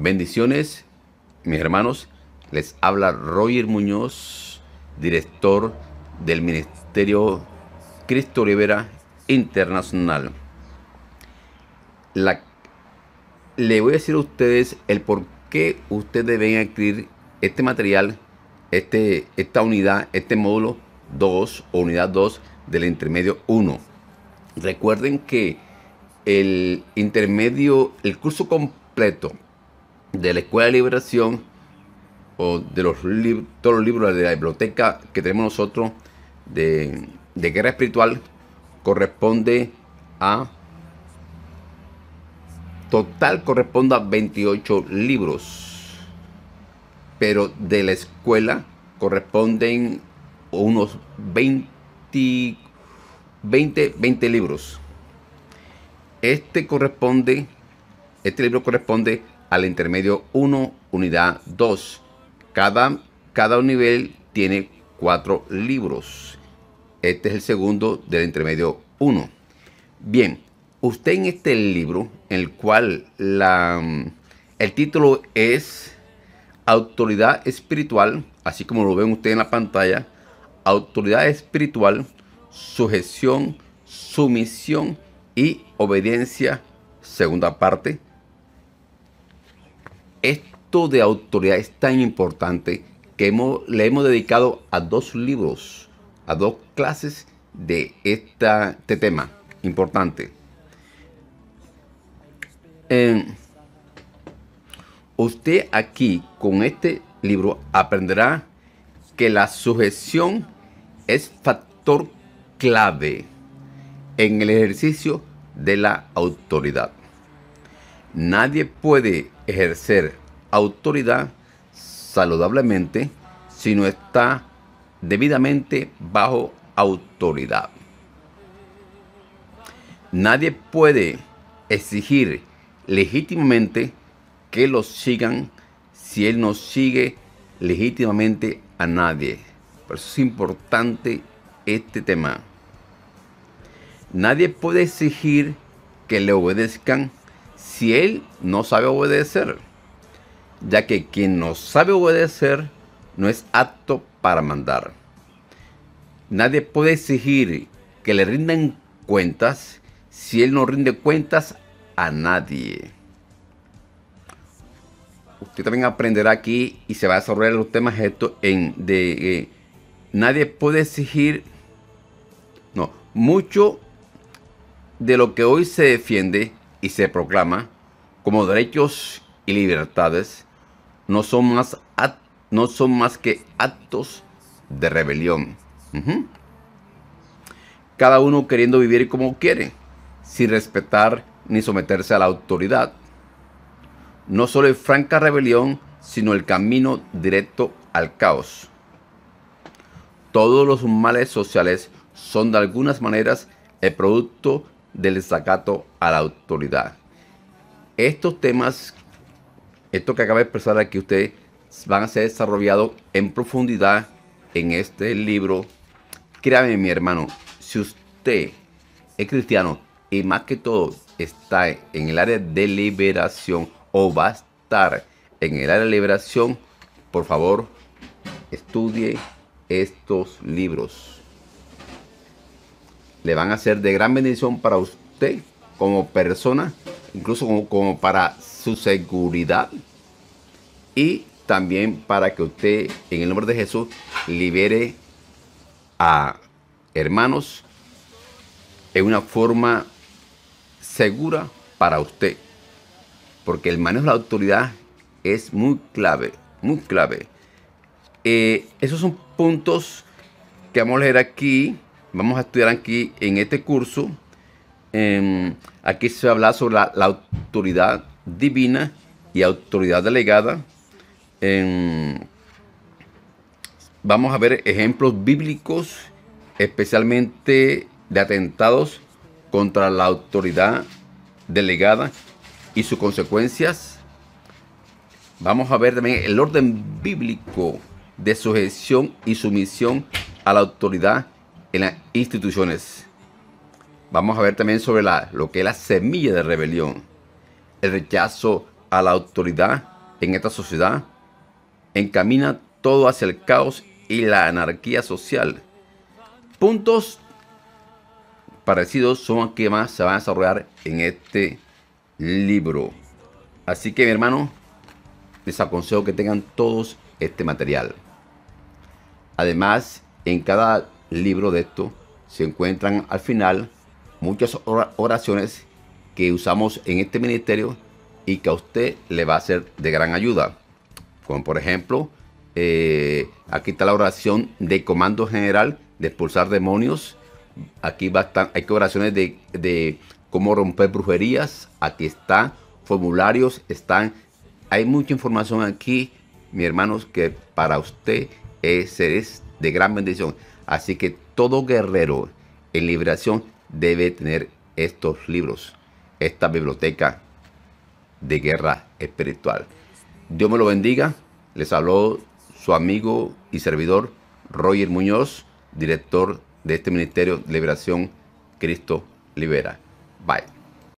Bendiciones, mis hermanos. Les habla Roger Muñoz, director del Ministerio Cristo Rivera Internacional. le voy a decir a ustedes el por qué ustedes deben adquirir este material, este, esta unidad, este módulo 2 o unidad 2 del intermedio 1. Recuerden que el intermedio, el curso completo de la Escuela de Liberación o de los todos los libros de la biblioteca que tenemos nosotros de, de guerra espiritual corresponde a total corresponde a 28 libros pero de la escuela corresponden unos 20 20 20 libros este corresponde este libro corresponde al intermedio 1, unidad 2. Cada, cada nivel tiene cuatro libros. Este es el segundo del intermedio 1. Bien, usted en este libro, en el cual la, el título es Autoridad Espiritual, así como lo ven ustedes en la pantalla, Autoridad Espiritual, Sujeción, Sumisión y Obediencia, segunda parte, esto de autoridad es tan importante que le hemos dedicado a dos libros, a dos clases de este tema importante. Eh, usted aquí con este libro aprenderá que la sujeción es factor clave en el ejercicio de la autoridad. Nadie puede ejercer autoridad saludablemente si no está debidamente bajo autoridad. Nadie puede exigir legítimamente que lo sigan si él no sigue legítimamente a nadie. Por eso es importante este tema. Nadie puede exigir que le obedezcan si él no sabe obedecer, ya que quien no sabe obedecer no es apto para mandar. Nadie puede exigir que le rinden cuentas si él no rinde cuentas a nadie. Usted también aprenderá aquí y se va a desarrollar los temas estos en de eh, nadie puede exigir no mucho de lo que hoy se defiende y se proclama como derechos y libertades no son más, no son más que actos de rebelión. Cada uno queriendo vivir como quiere, sin respetar ni someterse a la autoridad. No solo es franca rebelión, sino el camino directo al caos. Todos los males sociales son de algunas maneras el producto del desacato a la autoridad. Estos temas, esto que acaba de expresar aquí usted, van a ser desarrollados en profundidad en este libro. Créame, mi hermano, si usted es cristiano y más que todo está en el área de liberación o va a estar en el área de liberación, por favor, estudie estos libros le van a ser de gran bendición para usted como persona, incluso como, para su seguridad y también para que usted, en el nombre de Jesús, libere a hermanos en una forma segura para usted. Porque el manejo de la autoridad es muy clave, muy clave. Eh, esos son puntos que vamos a leer aquí vamos a estudiar aquí en este curso. Em, aquí se va a hablar sobre la, autoridad divina y autoridad delegada. Em, vamos a ver ejemplos bíblicos, especialmente de atentados contra la autoridad delegada y sus consecuencias. Vamos a ver también el orden bíblico de sujeción y sumisión a la autoridad en las instituciones. Vamos a ver también sobre la, lo que es la semilla de rebelión, el rechazo a la autoridad en esta sociedad, encamina todo hacia el caos y la anarquía social. Puntos parecidos son los que más se van a desarrollar en este libro. Así que mi hermano, les aconsejo que tengan todos este material. Además, en cada libro de esto se encuentran al final muchas oraciones que usamos en este ministerio y que a usted le va a ser de gran ayuda. Como por ejemplo, eh, aquí está la oración de comando general de expulsar demonios. Aquí va a estar, hay oraciones de, de cómo romper brujerías. Aquí está, formularios están. Hay mucha información aquí, mi hermanos, que para usted es, es de gran bendición. Así que todo guerrero en liberación debe tener estos libros, esta biblioteca de guerra espiritual. Dios me lo bendiga. Les habló su amigo y servidor Roger Muñoz, director de este Ministerio de Liberación Cristo Libera. Bye.